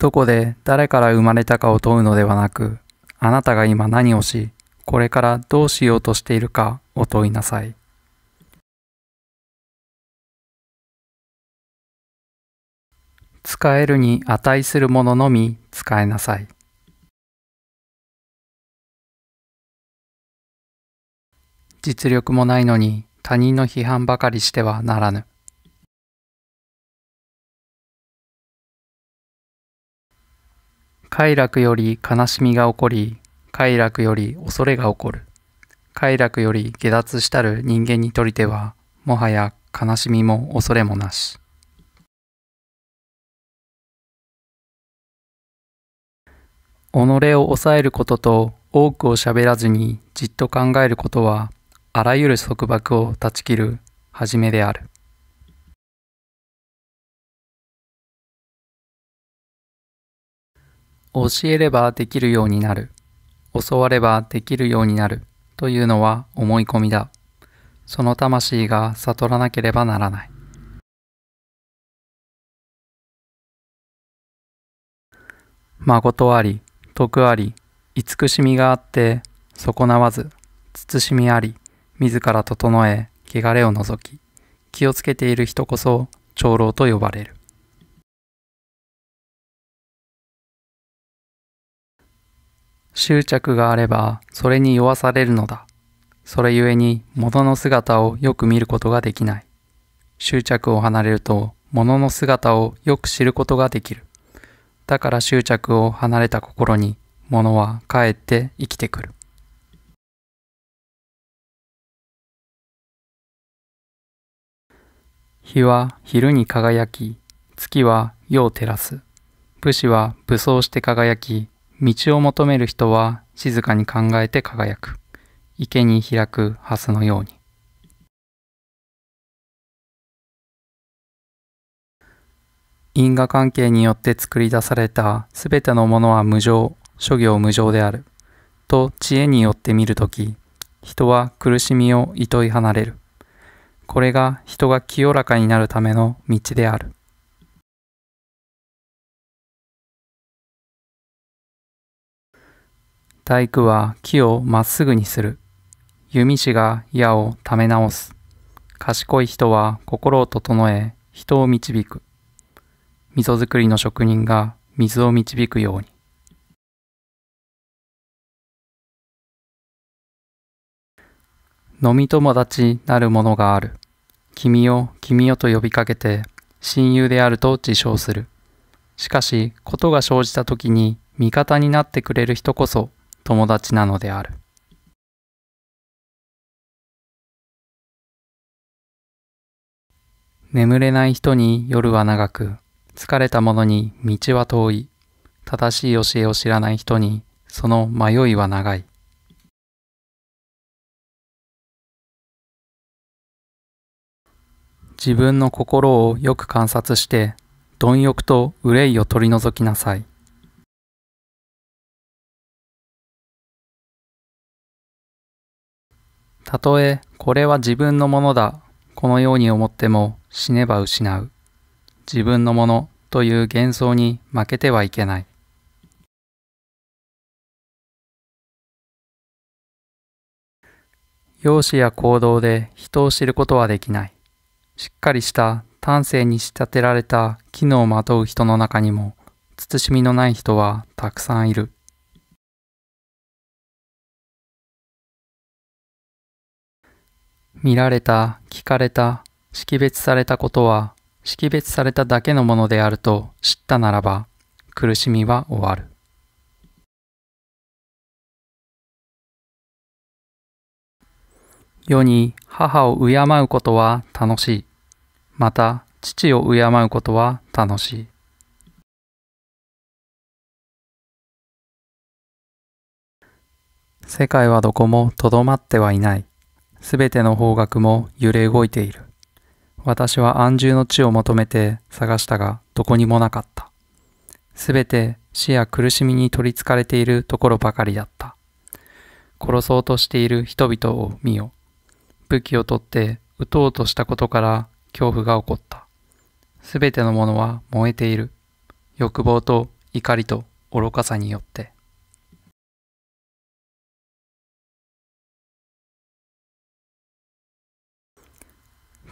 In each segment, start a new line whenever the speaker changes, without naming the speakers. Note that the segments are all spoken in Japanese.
どこで誰から生まれたかを問うのではなく、あなたが今何をし、これからどうしようとしているかを問
いなさい。使えるに値するもののみ使えなさい。実力もないのに他人の批判ばかりしてはならぬ。
快楽より悲しみが起こり、快楽より恐れが起こる。快楽より下脱したる人間にとりては、もはや悲しみも恐れもなし。己を抑えることと多くを喋らずにじっと考えることは、あらゆる束縛を断ち切る、はじめである。
教えればでき
るようになる。教わればできるようになる。というのは思い込みだ。その魂が悟らなければならない。誠あり、徳あり、慈しみがあって、損なわず、慎みあり、自ら整え、汚れを除き、気をつけている人こそ、長老と呼ばれる。執着があればそれに酔わされるのだ。それゆえに物の姿をよく見ることができない。執着を離れると物の姿をよく知ることができる。だから執着を離れた心に物は帰って生きてくる。日は昼に輝き、月は夜を照らす。武士は武装して輝き、道を求める人は静かに考えて輝く。池に開く蓮のように。因果関係によって作り出されたすべてのものは無常、諸行無常である。と知恵によって見るとき、人は苦しみを糸い離れる。これが人が清らかになるための道である。細工は木をまっすぐにする。弓師が矢をため直す。賢い人は心を整え、人を導く。溝作りの職人が水を導くように。飲み友達なるものがある。君を君よと呼びかけて、親友であると自称する。しかし、ことが生じた時に味方になってくれる人こそ友達なのである。眠れない人に夜は長く、疲れた者に道は遠い、正しい教えを知らない人にその迷いは長い。
自分の心をよく観察して、貪欲と憂いを取り除きなさい。たとえ
これは自分のものだ、このように思っても死ねば失う。自分のものという幻想に負けてはいけない。
容姿や行
動で人を知ることはできない。しっかりした丹精に仕立てられた機能をまとう人の中にも、慎みのない人はたくさんいる。見られた、聞かれた、識別されたことは、識別されただけのものであると知ったならば、苦しみは終わる。
世に母を敬うことは楽しい。また、父を敬うことは楽しい。
世界はどこもとどまってはいない。すべての方角も揺れ動いている。私は安住の地を求めて探したが、どこにもなかった。すべて死や苦しみに取りつかれているところばかりだった。殺そうとしている人々を見よ。武器を取って撃とうとしたことから恐怖が起こった。すべてのものは燃えている。欲望と怒りと愚かさによって。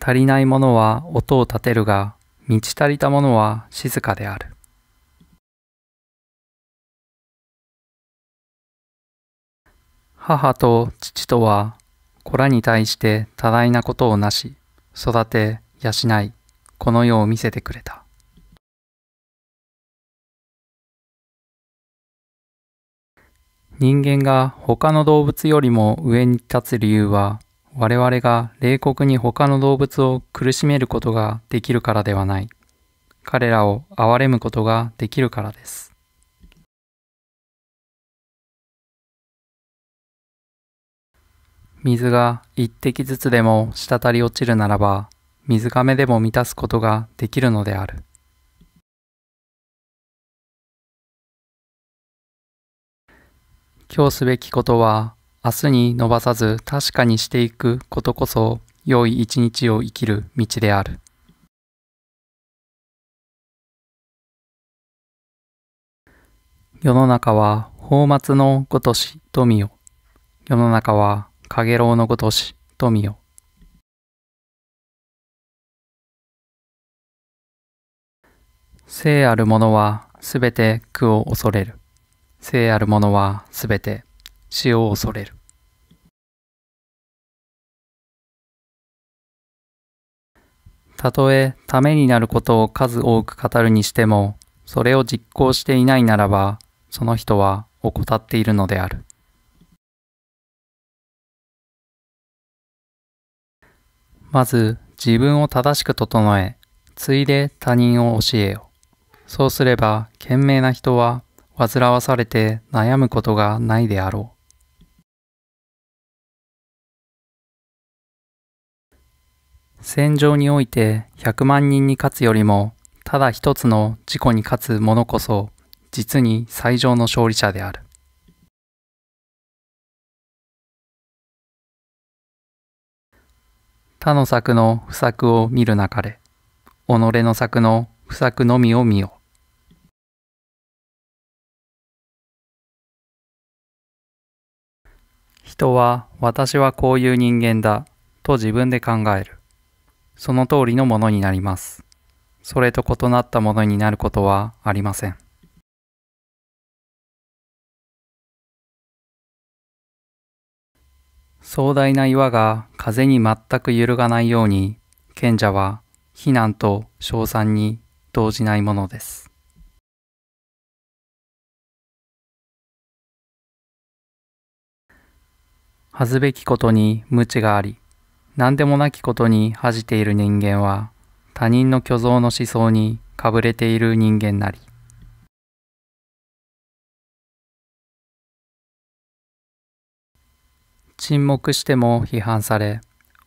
足りないものは音を立てるが、満ち足りたものは静かである。
母と父とは、子らに対して多大なことをなし、育て、養い、この世を見せてくれた。人間が他の動物よりも上に立つ理由は、我々が冷酷に他の動物を苦しめることができるからではない。彼らを憐れむことができるからです。水が一滴ずつでも滴り落ちるならば、水亀でも満たすことができるのである。今日すべきことは、明日に伸ばさず確かにしていくことこそ良い一日を生きる道である。世の中は宝末のごとし富よ。世の中はろ楼のごとし富よ。聖ある者はすべて苦を恐れる。聖ある者はすべて死を恐れる。たとえためになることを数多く語るにしても、それを実行していないならば、その人は怠
っているのである。
まず自分を正しく整え、ついで他人を教えよ。そうすれば、賢明な人は煩わされて悩むことがないであろう。戦場において100万人に勝つよりも、ただ一つの事故に勝つ者こそ、実に最上の勝利者である。
他の作の不作を見るなかれ、己の作の不作のみを見よ。
人は私はこういう人間だと自分で考える。その通りのものになります。それと異なったものになることはありません。壮大な岩が風に全く揺るがないように、賢者は非難と称賛に動じないものです。恥ずべきことに無知があり、何でもなきことに恥じている人間は他人の虚像の思想にかぶれている人間なり沈黙しても批判され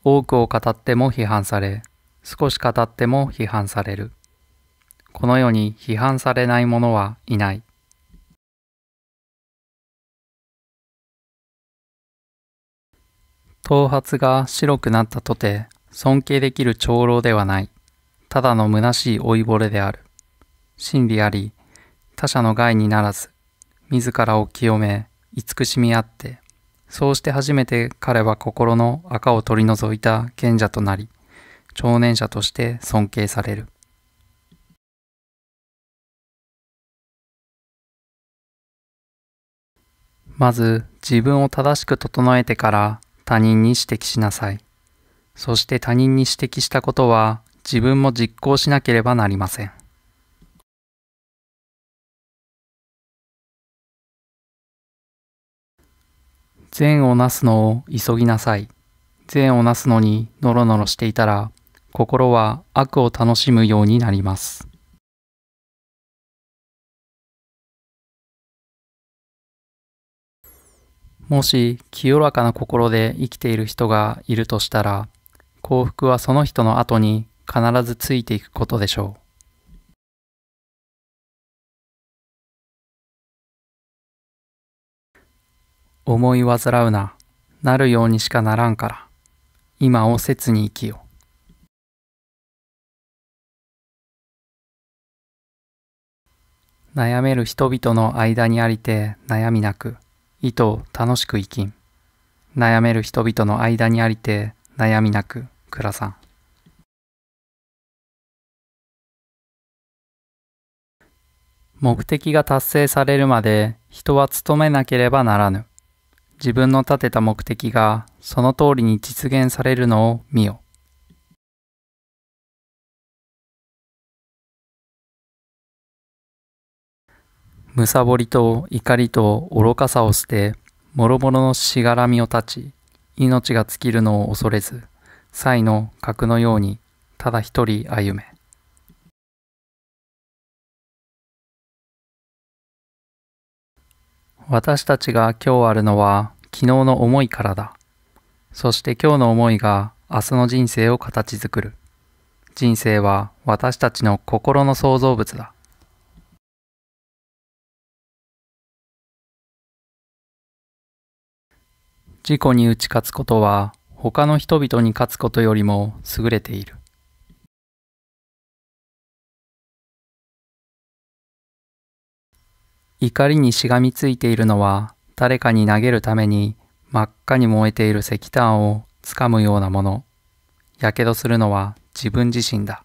多くを語っても批判され少し語っても批判されるこの世に批判されない者はいない頭髪が白くなったとて、尊敬できる長老ではない。ただの虚しい老いぼれである。真理あり、他者の害にならず、自らを清め、慈しみあって、そうして初めて彼は心の赤を取り除いた賢者となり、長年者として尊敬される。まず自分を正しく整えてから他人に指摘しなさい。そして他人に指摘したことは自分も実行しなければなりません。善をなすのを急ぎなさい。善をなすのにノロノロしていたら、心は悪を楽しむようになります。もし清らかな心で生きている人がいるとしたら、幸福はその人の後に必ずついていくことでしょ
う。思い煩うな、なるようにしかならんから、今を切に生きよ。
悩める人々の間にありて悩みなく、意図を楽しく生きん。悩める人々の間にありて、悩みなく、倉さん。目的が達成されるまで人は努めなければならぬ。自分の立てた目的がその通りに実現されるのを見よ。むさぼりと怒りと愚かさを捨て、もろもろのしがらみを断ち、命が尽きるのを恐れず、才の格のように、ただ一人歩め。私たちが今日あるのは、昨日の思いからだ。そして今日の思いが、明日の人生を形作る。人生は私たちの心の
創造物だ。自己に打ち勝つことは他の人々に勝つことよりも優れている。
怒りにしがみついているのは誰かに投げるために真っ赤に燃えている石炭をつかむようなもの。やけどするのは自分自身だ。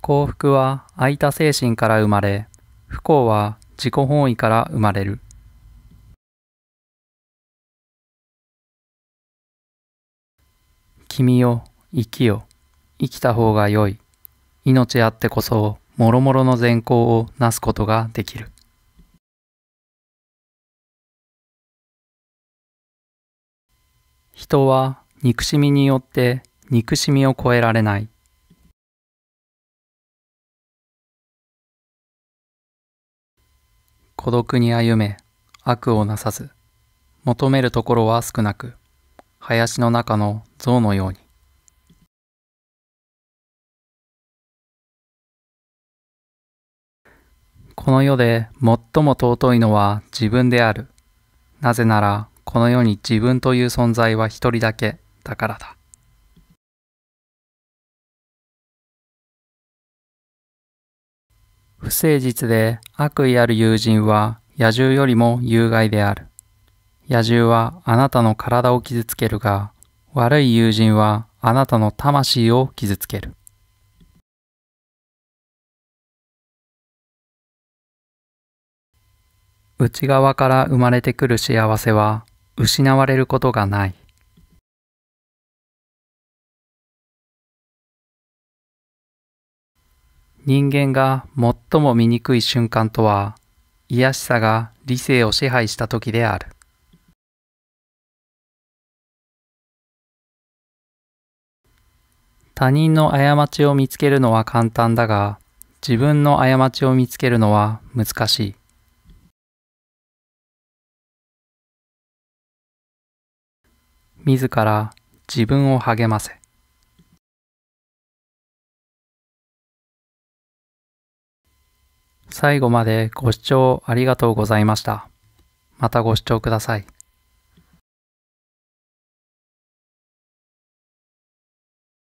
幸福は空いた精神から生まれ、不幸は自己本位から生まれる。
君よ、生きよ。生きた方が良い。命あってこそ、もろもろの善行をなすことができる。
人は憎しみによって憎しみを超えられない。
孤独に歩め、悪をなさず、求めるところは少なく、林の中の象のように。この世で最も尊いのは自分である。なぜなら、この世に自分という存在は一人だけだからだ。不誠実で悪意ある友人は野獣よりも有害である。野獣はあなたの体を傷つけるが、悪い友人はあなたの魂を傷つける。
内側から生まれてくる幸せは失われることがない。人間が最も醜い瞬間とは、癒しさが理性を支配した時である。
他人の過ちを見つけるのは簡単だが、自分の過ちを見つけるのは難しい。
自ら自分を励ませ。最後までご視聴ありがとうございました。またご視聴ください。